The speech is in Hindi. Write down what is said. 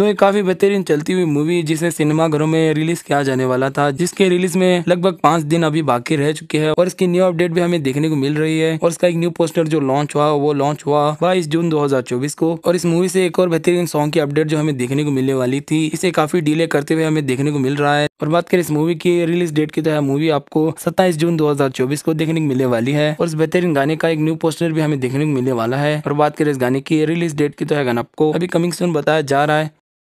तो ये काफी बेहतरीन चलती हुई मूवी जिसे सिनेमा घरों में रिलीज किया जाने वाला था जिसके रिलीज में लगभग पांच दिन अभी बाकी रह चुके हैं और इसकी न्यू अपडेट भी हमें देखने को मिल रही है और इसका एक न्यू पोस्टर जो लॉन्च हुआ वो लॉन्च हुआ बाईस जून दो को और इस मूवी से एक और बेहतरीन सॉन्ग की अपडेट जो हमें देखने को मिलने वाली थी इसे काफी डिले करते हुए हमें देखने को मिल रहा है और बात करें इस मूवी की रिलीज डेट की तो है मूवी आपको सत्ताईस जून 2024 को देखने को मिलने वाली है और इस बेहतरीन गाने का एक न्यू पोस्टर भी हमें देखने को मिलने वाला है और बात करें इस गाने की रिलीज डेट की तो है गाना आपको अभी कमिंग सून बताया जा रहा है